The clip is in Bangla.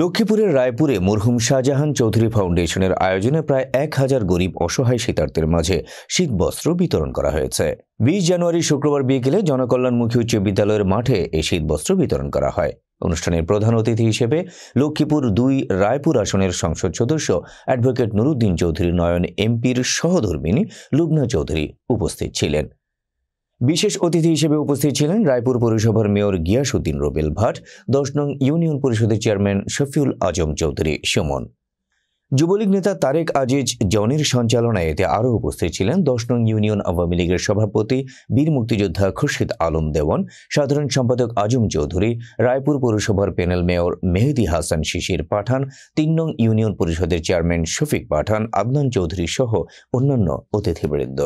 লক্ষ্মীপুরের রায়পুরে মরহুম শাহজাহান চৌধুরী ফাউন্ডেশনের আয়োজনে প্রায় এক হাজার গরিব অসহায় শীতার্থের মাঝে শীতবস্ত্র বিতরণ করা হয়েছে বিশ জানুয়ারি শুক্রবার বিকেলে জনকল্যাণমুখী উচ্চ বিদ্যালয়ের মাঠে এই শীতবস্ত্র বিতরণ করা হয় অনুষ্ঠানের প্রধান অতিথি হিসেবে লক্ষ্মীপুর দুই রায়পুর আসনের সংসদ সদস্য অ্যাডভোকেট নুরুদ্দিন চৌধুরী নয়ন এমপির সহধর্মিনী লুবনা চৌধুরী উপস্থিত ছিলেন বিশেষ অতিথি হিসেবে উপস্থিত ছিলেন রায়পুর পৌরসভার মেয়র গিয়াসুদ্দিন রবেল ভাট দশ নং ইউনিয়ন পরিষদের চেয়ারম্যান শফিউল আজম চৌধুরী সুমন যুবলীগ নেতা তারেক আজিজ জনের সঞ্চালনায় এতে আরও উপস্থিত ছিলেন দশ নং ইউনিয়ন আওয়ামী লীগের সভাপতি বীর মুক্তিযোদ্ধা খুরশিদ আলম দেওয়ান সাধারণ সম্পাদক আজম চৌধুরী রায়পুর পৌরসভার প্যানেল মেয়র মেহেদি হাসান শিশির পাঠান তিন নং ইউনিয়ন পরিষদের চেয়ারম্যান শফিক পাঠান আদনান চৌধুরী সহ অন্যান্য অতিথিবৃন্দ